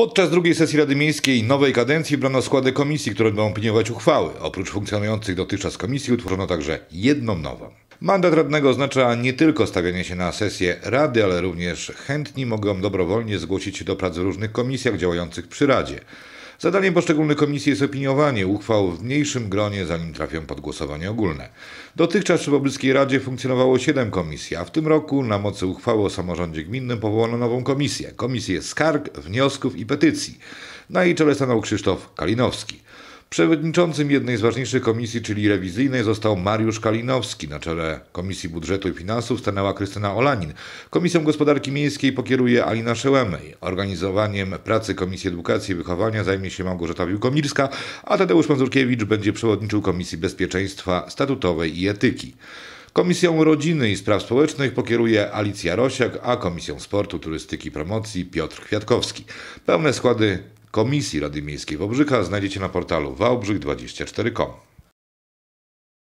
Podczas drugiej sesji Rady Miejskiej nowej kadencji brano składy komisji, które będą opiniować uchwały. Oprócz funkcjonujących dotychczas komisji utworzono także jedną nową. Mandat radnego oznacza nie tylko stawianie się na sesję rady, ale również chętni mogą dobrowolnie zgłosić się do prac w różnych komisjach działających przy radzie. Zadaniem poszczególnych komisji jest opiniowanie uchwał w mniejszym gronie, zanim trafią pod głosowanie ogólne. Dotychczas w Obryskiej Radzie funkcjonowało 7 komisji, a w tym roku na mocy uchwały o samorządzie gminnym powołano nową komisję. Komisję skarg, wniosków i petycji. Na jej czele stanął Krzysztof Kalinowski. Przewodniczącym jednej z ważniejszych komisji, czyli rewizyjnej, został Mariusz Kalinowski. Na czele Komisji Budżetu i Finansów stanęła Krystyna Olanin. Komisją Gospodarki Miejskiej pokieruje Alina Szełemej. Organizowaniem pracy Komisji Edukacji i Wychowania zajmie się Małgorzata Wiłkomirska, a Tadeusz Mazurkiewicz będzie przewodniczył Komisji Bezpieczeństwa Statutowej i Etyki. Komisją Rodziny i Spraw Społecznych pokieruje Alicja Rosiak, a Komisją Sportu, Turystyki i Promocji Piotr Kwiatkowski. Pełne składy Komisji Rady Miejskiej Wałbrzycha znajdziecie na portalu wałbrzych24.com.